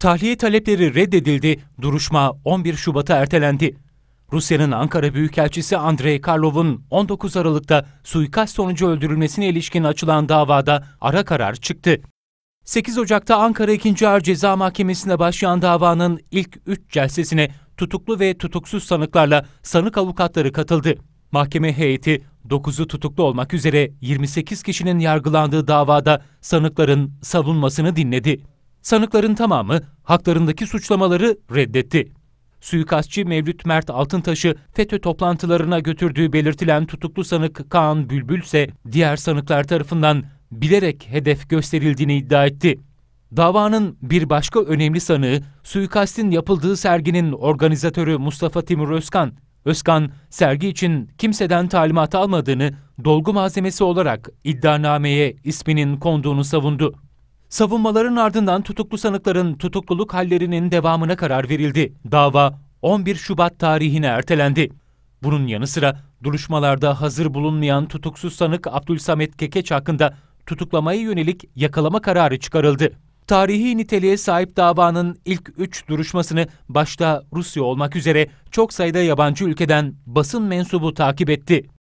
Tahliye talepleri reddedildi, duruşma 11 Şubat'a ertelendi. Rusya'nın Ankara Büyükelçisi Andrei Karlov'un 19 Aralık'ta suikast sonucu öldürülmesine ilişkin açılan davada ara karar çıktı. 8 Ocak'ta Ankara 2. Ağır Ceza mahkemesinde başlayan davanın ilk 3 celsesine tutuklu ve tutuksuz sanıklarla sanık avukatları katıldı. Mahkeme heyeti 9'u tutuklu olmak üzere 28 kişinin yargılandığı davada sanıkların savunmasını dinledi. Sanıkların tamamı haklarındaki suçlamaları reddetti. Suikastçı Mevlüt Mert Altıntaş'ı FETÖ toplantılarına götürdüğü belirtilen tutuklu sanık Kaan Bülbül ise diğer sanıklar tarafından bilerek hedef gösterildiğini iddia etti. Davanın bir başka önemli sanığı suikastin yapıldığı serginin organizatörü Mustafa Timur Özkan. Özkan sergi için kimseden talimat almadığını dolgu malzemesi olarak iddianameye isminin konduğunu savundu. Savunmaların ardından tutuklu sanıkların tutukluluk hallerinin devamına karar verildi. Dava 11 Şubat tarihine ertelendi. Bunun yanı sıra duruşmalarda hazır bulunmayan tutuksuz sanık Abdülsamet Kekeç hakkında tutuklamaya yönelik yakalama kararı çıkarıldı. Tarihi niteliğe sahip davanın ilk üç duruşmasını başta Rusya olmak üzere çok sayıda yabancı ülkeden basın mensubu takip etti.